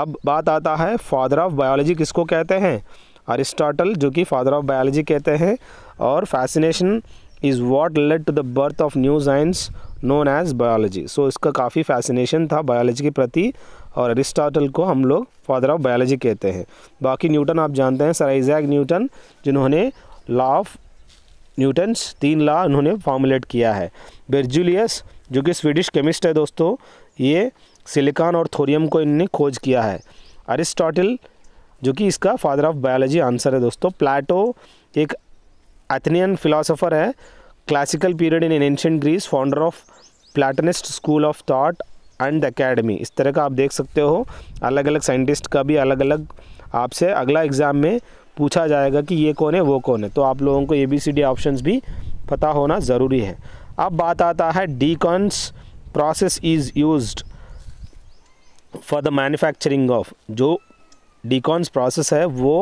अब बात आता है फादर ऑफ बायोलॉजी किसको कहते हैं अरिस्टाटल जो कि फादर ऑफ बायोलॉजी कहते हैं और fascination is what led to the birth of new science known as biology so इसका काफ़ी फैसिनेशन था बायोलॉजी के प्रति और अरिस्टाटल को हम लोग फादर ऑफ बायोलॉजी कहते हैं बाकी न्यूटन आप जानते हैं सर आइजैक न्यूटन जिन्होंने लॉ ऑफ न्यूटन्स तीन ला उन्होंने फॉर्मुलेट किया है बेर्जुलियस जो कि स्वीडिश केमिस्ट है दोस्तों ये सिलिकॉन और थोरियम को इनने खोज किया है अरिस्टोटल जो कि इसका फादर ऑफ बायोलॉजी आंसर है दोस्तों प्लाटो एक एथनियन फिलोसोफर है classical period in ancient Greece founder of platonist school of thought and academy इस तरह का आप देख सकते हो अलग अलग साइंटिस्ट का भी अलग अलग आपसे अगला एग्ज़ाम में पूछा जाएगा कि ये कौन है वो कौन है तो आप लोगों को A B C D option भी पता होना ज़रूरी है अब बात आता है Deacon process is use for the manufacturing of जो डीकॉन्स प्रोसेस है वो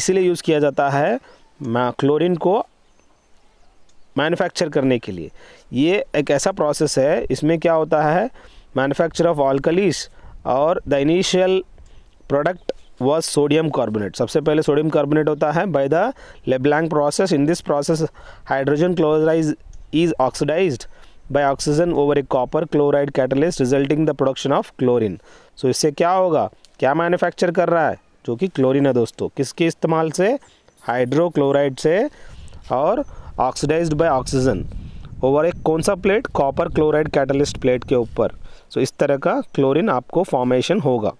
इसीलिए यूज़ किया जाता है क्लोरीन को मैन्युफैक्चर करने के लिए ये एक ऐसा प्रोसेस है इसमें क्या होता है मैन्युफैक्चर ऑफ ऑल्कलीस और the initial product was sodium carbonate सबसे पहले सोडियम कार्बोनेट होता है by the Leblanc process in this process hydrogen क्लोराइज is oxidized by oxygen over a copper chloride catalyst resulting the production of chlorine so इससे क्या होगा क्या manufacture कर रहा है जो कि क्लोरिन है दोस्तों किसके इस्तेमाल से हाइड्रोक्लोराइड से और ऑक्सीडाइज्ड बाय ऑक्सीजन ओवर एक कौन सा plate copper chloride catalyst plate के ऊपर सो so, इस तरह का क्लोरिन आपको फॉर्मेशन होगा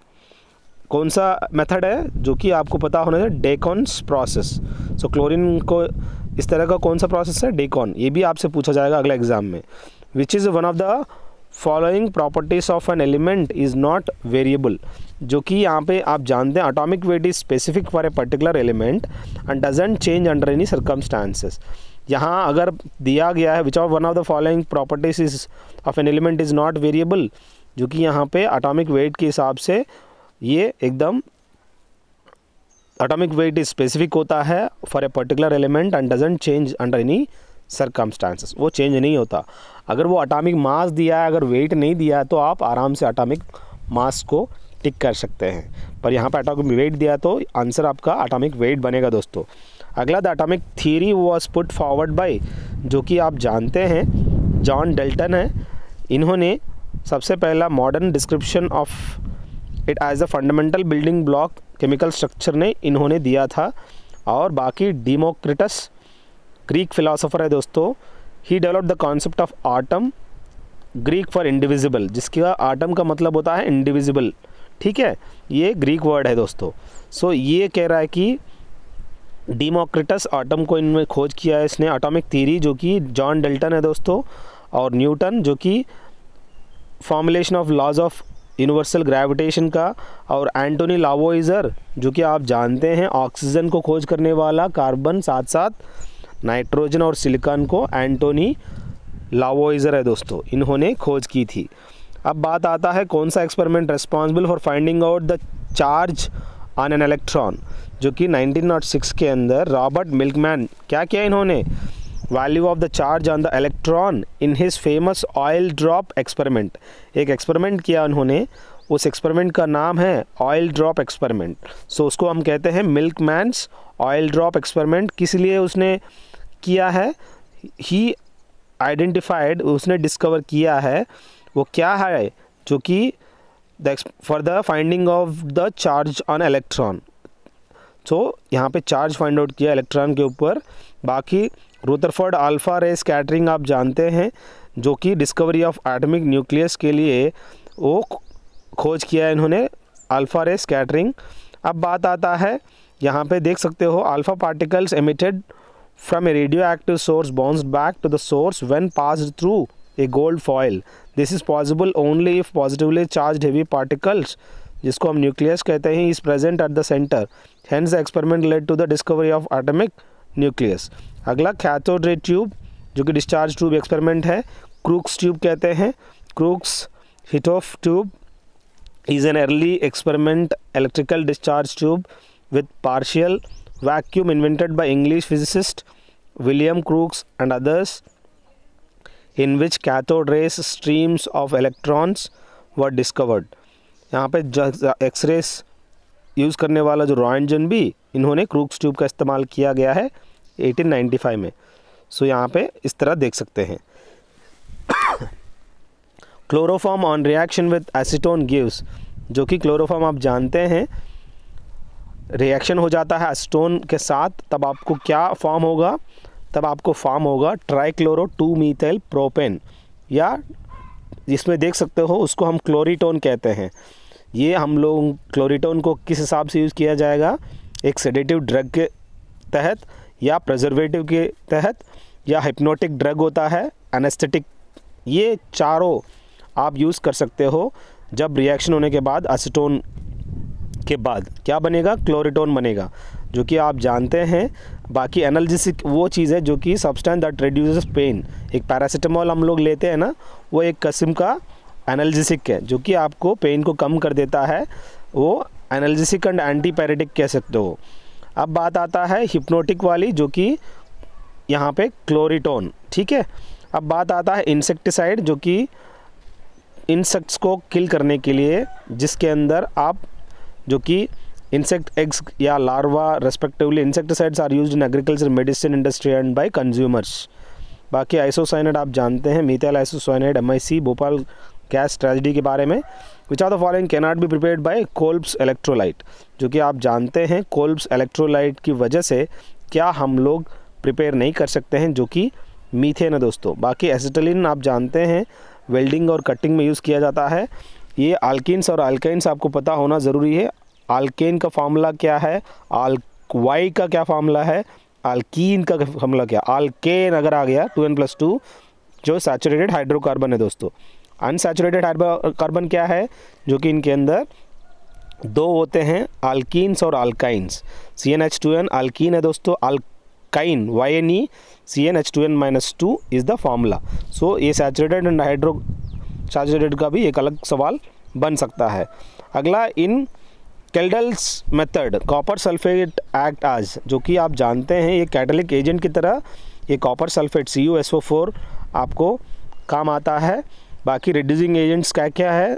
कौन सा मेथड है जो कि आपको पता होना चाहिए डेकॉन्स प्रोसेस सो क्लोरीन को इस तरह का कौन सा प्रोसेस है डेकॉन ये भी आपसे पूछा जाएगा अगले एग्जाम में which is one of the following properties of an element is not variable जो कि यहाँ पे आप जानते हैं atomic weight is specific for a particular element and doesn't change under any circumstances यहाँ अगर दिया गया है which of one of the following properties is of an element is not variable जो कि यहाँ पे अटोमिक वेट के हिसाब से ये एकदम एटॉमिक वेट इज स्पेसिफिक होता है for a particular element and doesn't change under any circumstances वो चेंज नहीं होता अगर वो अटामिक मास दिया है अगर वेट नहीं दिया है तो आप आराम से अटामिक मास को टिक कर सकते हैं पर यहाँ पर अटामिक वेट दिया तो आंसर आपका अटामिक वेट बनेगा दोस्तों अगला the atomic theory as put forward by जो कि आप जानते हैं जॉन डेल्टन है इन्होंने सबसे पहला modern description of it as a fundamental building block chemical structure ने इन्होंने दिया था और बाकी डिमोक्रेटस ग्रीक फिलासफ़र है दोस्तों he develop the concept of atom Greek for indivisible जिसका आटम का मतलब होता है इंडिविजिबल ठीक है ये ग्रीक वर्ड है दोस्तों सो so, ये कह रहा है कि डिमोक्रेटस आटम को इनमें खोज किया है इसने आटोमिक थीरी जो कि जॉन डेल्टन है दोस्तों और न्यूटन जो कि formulation of laws of universal gravitation का और एंटोनी लावोइज़र जो कि आप जानते हैं ऑक्सीजन को खोज करने वाला कार्बन साथ साथ नाइट्रोजन और सिलिकॉन को एंटोनी लावोइज़र है दोस्तों इन्होंने खोज की थी अब बात आता है कौन सा experiment responsible for finding out the charge on an electron जो कि 1906 के अंदर रॉबर्ट मिल्कमैन क्या किया इन्होंने value of the charge on the electron in his famous oil drop experiment एक एक्सपेरिमेंट किया उन्होंने उस एक्सपेरिमेंट का नाम है ऑयल ड्रॉप एक्सपेरिमेंट सो उसको हम कहते हैं Millikan's oil drop experiment किस लिए उसने किया है ही आइडेंटिफाइड उसने डिस्कवर किया है वो क्या है जो कि for the finding of the charge on electron so यहाँ पे चार्ज फाइंड आउट किया इलेक्ट्रॉन के ऊपर बाकी रुदरफर्ड अल्फ़ा रे स्कैटरिंग आप जानते हैं जो कि डिस्कवरी ऑफ एटमिक न्यूक्लियस के लिए वो खोज किया है इन्होंने अल्फ़ा रे स्कैटरिंग अब बात आता है यहाँ पे देख सकते हो alpha particles emitted a radioactive source bounce back to the source when pass through a gold foil this is possible only if positively charge heavy particles जिसको हम न्यूक्लियस कहते हैं is present at the center hence experiment led to the discovery of atomic nucleus अगला cathode ray tube जो कि discharge tube experiment है Crookes tube कहते हैं Crookes hit of tube is an early experiment electrical discharge tube with partial vacuum invented by English physicist William Crookes and others in which cathode rays streams of electrons were discovered यहाँ पे X-rays use करने वाला जो रॉयजन भी इन्होंने crooks tube का इस्तेमाल किया गया है 1895 में सो यहाँ पे इस तरह देख सकते हैं chloroform on reaction with acetone gives जो कि क्लोरोफॉर्म आप जानते हैं रिएक्शन हो जाता है एसीटोन के साथ तब आपको क्या फॉर्म होगा तब आपको फॉर्म होगा ट्राईक्लोरो टू मीथेल प्रोपेन या जिसमें देख सकते हो उसको हम क्लोरीटोन कहते हैं ये हम लोग क्लोरीटोन को किस हिसाब से यूज़ किया जाएगा एक सेडेटिव ड्रग के तहत या प्रजर्वेटिव के तहत या हिप्नोटिक ड्रग होता है एनेस्थेटिक ये चारों आप यूज़ कर सकते हो जब रिएक्शन होने के बाद असिटोन के बाद क्या बनेगा क्लोरिटोन बनेगा जो कि आप जानते हैं बाकी एनर्जिसिक वो चीज़ है जो कि सब्सटेंस दैट रिड्यूसेस पेन एक पैरासीटामोल हम लोग लेते हैं ना वो एक कस्म का एनर्जिसिक है जो कि आपको पेन को कम कर देता है वो एनर्जिसिक एंड एंटीपैरेटिक कह सकते हो अब बात आता है हिप्नोटिक वाली जो कि यहाँ पे क्लोरीटोन ठीक है अब बात आता है इंसेक्टिसाइड जो कि इंसेक्ट्स को किल करने के लिए जिसके अंदर आप जो कि इंसेक्ट एग्स या larva respectively insecticides are used in agriculture medicine industry and by consumers बाकी आइसोसाइनाइड आप जानते हैं मीथेल आइसोसाइनाइड एम भोपाल गैस ट्रेजिडी के बारे में which are the following cannot be prepare by Kolbe's electrolyte जो कि आप जानते हैं कोल्ब्स इलेक्ट्रोलाइट की वजह से क्या हम लोग प्रिपेयर नहीं कर सकते हैं जो कि मीथेन है दोस्तों बाकी एसिटलिन आप जानते हैं वेल्डिंग और कटिंग में यूज़ किया जाता है ये आल्किन्स और आल्काइन्स आपको पता होना ज़रूरी है आल्केन का फार्मूला क्या है आल वाई का क्या फार्मूला है आल्कीन का फार्मूला क्या आल्केन अगर आ गया टू एन प्लस टू जो सैचुरेटेड हाइड्रोकार्बन है दोस्तों अनसेचुरेटेड कार्बन uh, क्या है जो कि इनके अंदर दो होते हैं आल्किन्स और alkynes C n H two n alkene है दोस्तों alkyne Y N E C n H two n minus two is the formula so ये सैचुरेटेड एंड हाइड्रो सैचुरेटेड का भी एक अलग सवाल बन सकता है अगला in Kjeldahl's method copper sulphate act as जो कि आप जानते हैं ये कैटलिक एजेंट की तरह ये copper sulphate C U S O four आपको काम आता है बाकी रिड्यूसिंग एजेंट्स क्या क्या है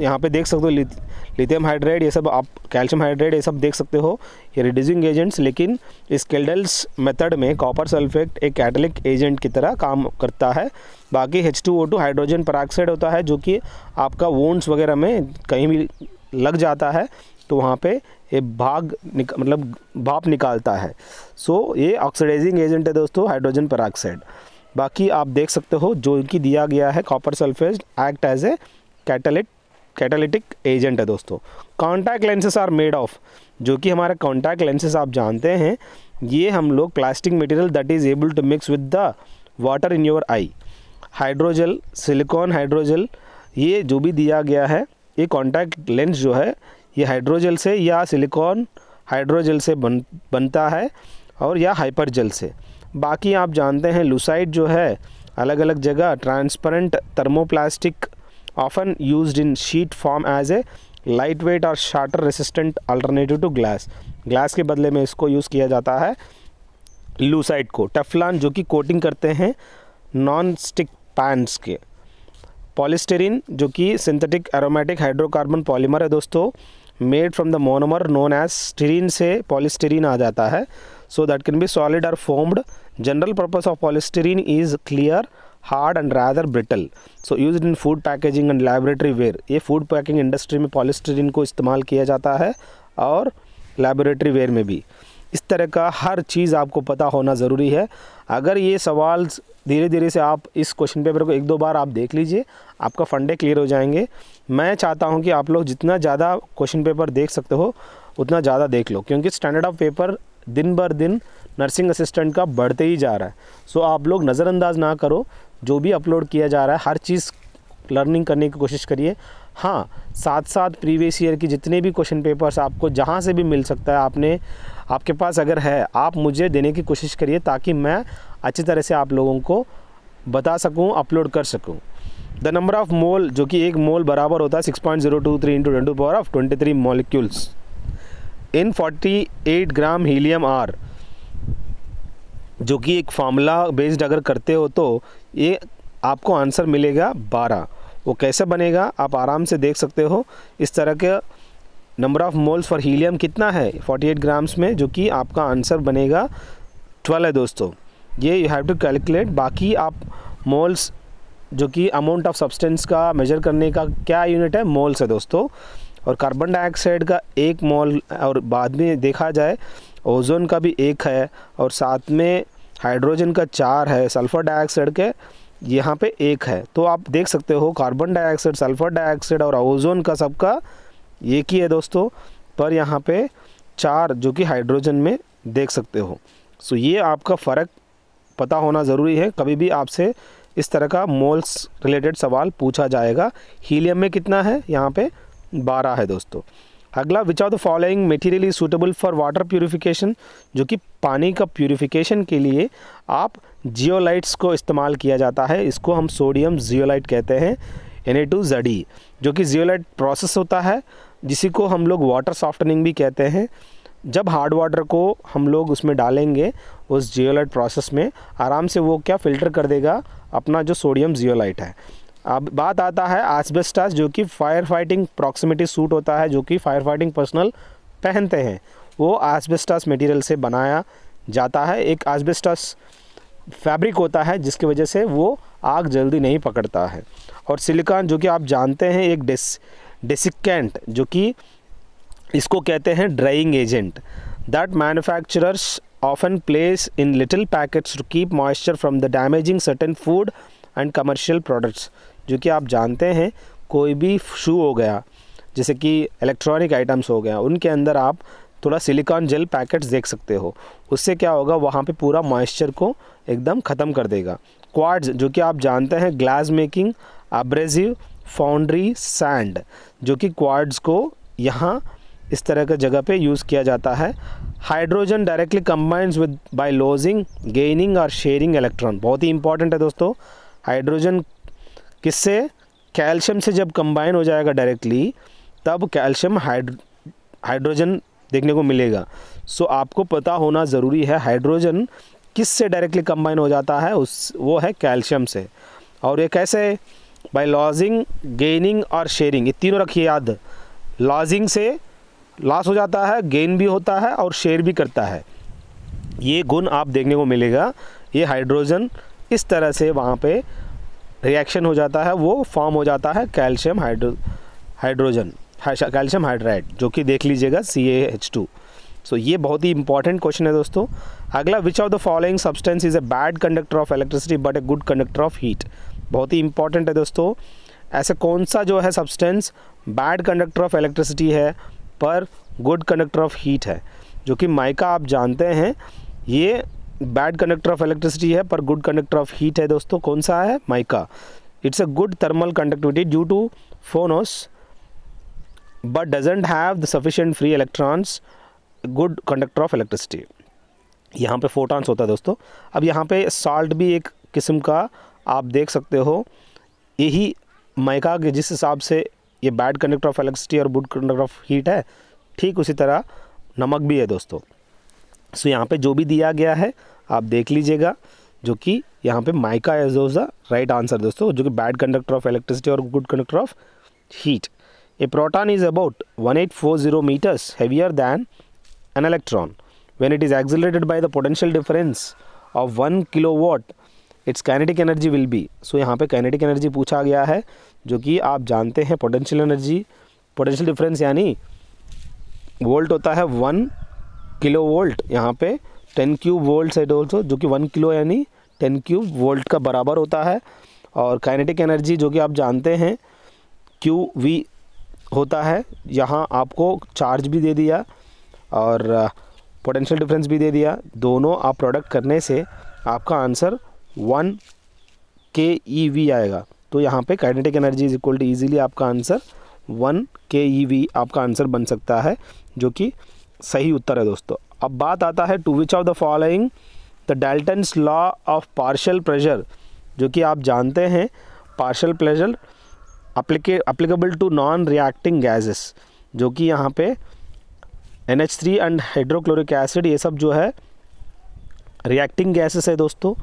यहाँ पे देख सकते हो लिथियम हाइड्राइड ये सब आप कैल्शियम हाइड्राइड ये सब देख सकते हो ये रिड्यूसिंग एजेंट्स लेकिन स्केल्डल्स मेथड में कॉपर सल्फेट एक कैटलिक एजेंट की तरह काम करता है बाकी H two O two hydrogen peroxide होता है जो कि आपका वोन्स वगैरह में कहीं भी लग जाता है तो वहाँ पे ये भाग निक, मतलब भाप निकालता है सो so, ये ऑक्सीडाइजिंग एजेंट है दोस्तों हाइड्रोजन पराक्साइड बाकी आप देख सकते हो जो इनकी दिया गया है copper sulphate act as a catalytic catalytic agent है दोस्तों contact lenses are made of जो कि हमारे कॉन्टैक्ट लेंसेज आप जानते हैं ये हम लोग plastic material that is able to mix with the water in your eye hydrogel silicone hydrogel ये जो भी दिया गया है ये कॉन्टैक्ट लेंस जो है ये हाइड्रोजल से या सिलिकॉन हाइड्रोजल से बन बनता है और या हाइपर जल से बाकी आप जानते हैं लुसाइट जो है अलग अलग जगह transparent thermoplastic often used in sheet form as a light weight और shatter resistant alternative to glass glass के बदले में इसको यूज़ किया जाता है लूसाइट को टफलान जो कि कोटिंग करते हैं नॉन स्टिक पैंट्स के पॉलिस्टेरिन जो कि सिंथेटिक एरोमेटिक हाइड्रोकार्बन पॉलीमर है दोस्तों made from the monomer known as styrene से पॉलिस्टेरिन आ जाता है so that can be solid or formed general purpose of polystyrene is clear hard and rather brittle so used in food packaging and laboratory ware ये food packing industry में polystyrene को इस्तेमाल किया जाता है और laboratory वेयर में भी इस तरह का हर चीज़ आपको पता होना ज़रूरी है अगर ये सवाल धीरे धीरे से आप इस क्वेश्चन पेपर को एक दो बार आप देख लीजिए आपका फंडे क्लियर हो जाएंगे मैं चाहता हूँ कि आप लोग जितना ज़्यादा क्वेश्चन पेपर देख सकते हो उतना ज़्यादा देख लो क्योंकि स्टैंडर्ड ऑफ पेपर दिन बर दिन नर्सिंग असिस्टेंट का बढ़ते ही जा रहा है सो आप लोग नज़रअंदाज ना करो जो भी अपलोड किया जा रहा है हर चीज़ लर्निंग करने की कोशिश करिए हाँ साथ साथ प्रीवियस ईयर की जितने भी क्वेश्चन पेपर्स आपको जहाँ से भी मिल सकता है आपने आपके पास अगर है आप मुझे देने की कोशिश करिए ताकि मैं अच्छी तरह से आप लोगों को बता सकूँ अपलोड कर सकूँ द नंबर ऑफ मोल जो कि एक मोल बराबर होता है six point zero two three into two power of twenty three molecules in 48 gram helium are जो कि एक फार्मूला बेस्ड अगर करते हो तो ये आपको आंसर मिलेगा 12 वो कैसे बनेगा आप आराम से देख सकते हो इस तरह के number of moles for helium कितना है 48 ग्राम्स में जो कि आपका आंसर बनेगा 12 है दोस्तों ये यू हैव टू कैलकुलेट बाकी आप मोल्स जो कि अमाउंट ऑफ सब्सटेंस का मेजर करने का क्या यूनिट है मोल्स है दोस्तों और कार्बन डाइऑक्साइड का एक मॉल और बाद में देखा जाए ओजोन का भी एक है और साथ में हाइड्रोजन का चार है सल्फ़र डाइऑक्साइड के यहाँ पे एक है तो आप देख सकते हो कार्बन डाइऑक्साइड सल्फ़र डाइऑक्साइड और ओजोन का सबका एक ही है दोस्तों पर यहाँ पे चार जो कि हाइड्रोजन में देख सकते हो सो ये आपका फ़र्क पता होना ज़रूरी है कभी भी आपसे इस तरह का मोल्स रिलेटेड सवाल पूछा जाएगा हीलियम में कितना है यहाँ पर बारह है दोस्तों अगला which are the following material is suitable for water purification जो कि पानी का प्योरीफिकेशन के लिए आप जियोलाइट्स को इस्तेमाल किया जाता है इसको हम सोडियम जियोलाइट कहते हैं N A two Z e, जो कि जियोलाइट प्रोसेस होता है जिसी को हम लोग वाटर सॉफ्टनिंग भी कहते हैं जब हार्ड वाटर को हम लोग उसमें डालेंगे उस जियोलाइट प्रोसेस में आराम से वो क्या फ़िल्टर कर देगा अपना जो सोडियम जियोलाइट है अब बात आता है आसबेस्टास जो कि फायर फाइटिंग प्रॉक्सिमिटी सूट होता है जो कि फायर फाइटिंग पर्सनल पहनते हैं वो आसबेस्टास मटेरियल से बनाया जाता है एक आसबेस्टास फैब्रिक होता है जिसकी वजह से वो आग जल्दी नहीं पकड़ता है और सिलिकॉन जो कि आप जानते हैं एक डिस डिसिकेंट जो कि इसको कहते हैं drying agent that manufacturers often place in little packets to keep moisture from the damaging certain food and commercial products जो कि आप जानते हैं कोई भी शू हो गया जैसे कि इलेक्ट्रॉनिक आइटम्स हो गया उनके अंदर आप थोड़ा सिलिकॉन जेल पैकेट्स देख सकते हो उससे क्या होगा वहाँ पे पूरा मॉइस्चर को एकदम ख़त्म कर देगा क्वाड्स जो कि आप जानते हैं glass making abrasive foundry sand जो कि क्वाड्स को यहाँ इस तरह के जगह पे यूज़ किया जाता है hydrogen directly combines with by losing gaining और शेयरिंग इलेक्ट्रॉन बहुत ही इंपॉर्टेंट है दोस्तों हाइड्रोजन किससे कैल्शियम से जब कंबाइन हो जाएगा डायरेक्टली तब कैल्शियम हाइड्रो हाइड्रोजन देखने को मिलेगा सो so, आपको पता होना ज़रूरी है हाइड्रोजन किस से डायरेक्टली कंबाइन हो जाता है उस वो है कैल्शियम से और ये कैसे बाय लॉजिंग गेनिंग और शेयरिंग ये तीनों रखिए याद लॉजिंग से लॉस हो जाता है गेन भी होता है और शेयर भी करता है ये गुण आप देखने को मिलेगा ये हाइड्रोजन इस तरह से वहाँ पे रिएक्शन हो जाता है वो फॉर्म हो जाता है calcium hydro hydrogen calcium hydride जो कि देख लीजिएगा सी ए एच टू सो ये बहुत ही इंपॉर्टेंट क्वेश्चन है दोस्तों अगला which of the following substance is a bad conductor of electricity but a good conductor of heat बहुत ही इंपॉर्टेंट है दोस्तों ऐसे कौन सा जो है substance bad conductor of electricity है पर गुड कंडक्टर ऑफ हीट है जो कि माइका आप जानते हैं ये बैड कंडक्टर ऑफ इलेक्ट्रिसिटी है पर गुड कंडक्टर ऑफ हीट है दोस्तों कौन सा है mica it's a good thermal conductivity due to phonons but doesn't have the sufficient free electrons good conductor of electricity यहाँ पे फोटॉन्स होता है दोस्तों अब यहाँ पे सॉल्ट भी एक किस्म का आप देख सकते हो यही माइका के जिस हिसाब से ये बैड कंडक्टर ऑफ इलेक्ट्रिसिटी और गुड कंडक्टर ऑफ हीट है ठीक उसी तरह नमक भी है दोस्तों सो so, यहाँ पे जो भी दिया गया है आप देख लीजिएगा जो कि यहाँ पे माइका एजोजा राइट आंसर दोस्तों जो कि बैड कंडक्टर ऑफ इलेक्ट्रिसिटी और good conductor of heat a proton is about 1840 metres heavier than an electron when it is accelerated by the potential difference of one kilo watt its kinetic energy will be so यहाँ पर kinetic energy पूछा गया है जो कि आप जानते हैं पोटेंशियल एनर्जी पोटेंशियल डिफरेंस यानी वोल्ट होता है वन किलो वोल्ट यहाँ पे ten cube volt side also जो कि वन किलो यानी टेन क्यूब वोल्ट का बराबर होता है और काइनेटिक एनर्जी जो कि आप जानते हैं क्यू वी होता है यहाँ आपको चार्ज भी दे दिया और पोटेंशियल डिफरेंस भी दे दिया दोनों आप प्रोडक्ट करने से आपका answer one K E we आएगा तो यहाँ पे kinetic energy is equal to easily आपका answer one K E we आपका आंसर बन सकता है जो कि सही उत्तर है दोस्तों अब बात आता है two which of the following the Dalton's law of partial pressure जो कि आप जानते हैं partial pressure applicable to non reacting gases जो कि यहाँ पे N H three and hydrochloric acid ये सब जो है रिएक्टिंग गैसेस है दोस्तों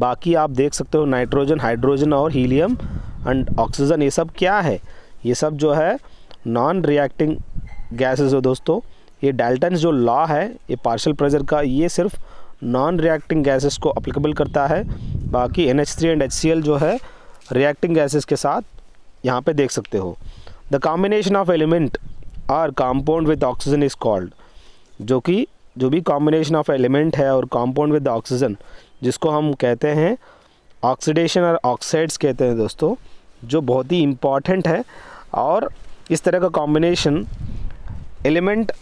बाकी आप देख सकते हो नाइट्रोजन हाइड्रोजन और हीलियम एंड ऑक्सीजन ये सब क्या है ये सब जो है नॉन रिएक्टिंग गैसेस हो दोस्तों ये डाल्टन जो लॉ है ये पार्शल प्रेजर का ये सिर्फ नॉन रिएक्टिंग गैसेस को अप्लीकेबल करता है बाकी N H three and H C L जो है रिएक्टिंग गैसेस के साथ यहाँ पे देख सकते हो the combination of element or compound with oxygen is called जो कि जो भी कॉम्बिनेशन ऑफ एलिमेंट है और कॉम्पाउंड विद ऑक्सीजन जिसको हम कहते हैं ऑक्सीडेशन और ऑक्साइड्स कहते हैं दोस्तों जो बहुत ही इम्पॉर्टेंट है और इस तरह का combination element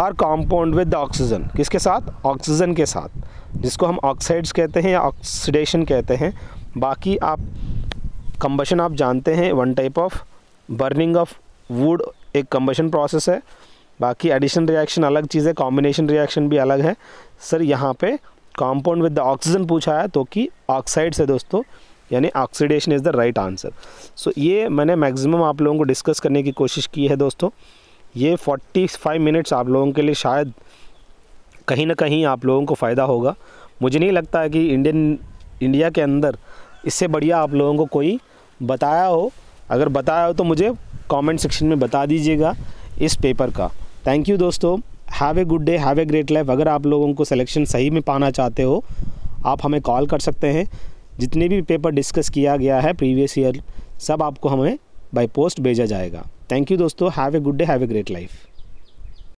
or compound with the oxygen किसके साथ ऑक्सीजन के साथ जिसको हम ऑक्साइड्स कहते हैं या ऑक्सीडेशन कहते हैं बाकी आप कंबशन आप जानते हैं one type of burning of wood एक कम्बशन प्रोसेस है बाकी एडिशन रिएक्शन अलग चीज़ है कॉम्बिनेशन रिएक्शन भी अलग है सर यहाँ पे कॉम्पाउंड विद द ऑक्सीजन पूछा है तो कि ऑक्साइड्स है दोस्तों यानी oxidation is the right answer so ये मैंने मैक्सिमम आप लोगों को डिस्कस करने की कोशिश की है दोस्तों ये 45 मिनट्स आप लोगों के लिए शायद कहीं ना कहीं आप लोगों को फ़ायदा होगा मुझे नहीं लगता है कि इंडियन इंडिया के अंदर इससे बढ़िया आप लोगों को कोई बताया हो अगर बताया हो तो मुझे कमेंट सेक्शन में बता दीजिएगा इस पेपर का थैंक यू दोस्तों have a good day have a great life अगर आप लोगों को सिलेक्शन सही में पाना चाहते हो आप हमें कॉल कर सकते हैं जितने भी पेपर डिस्कस किया गया है प्रीवियस ईयर सब आपको हमें बाय पोस्ट भेजा जाएगा थैंक यू दोस्तों have a good day have a great life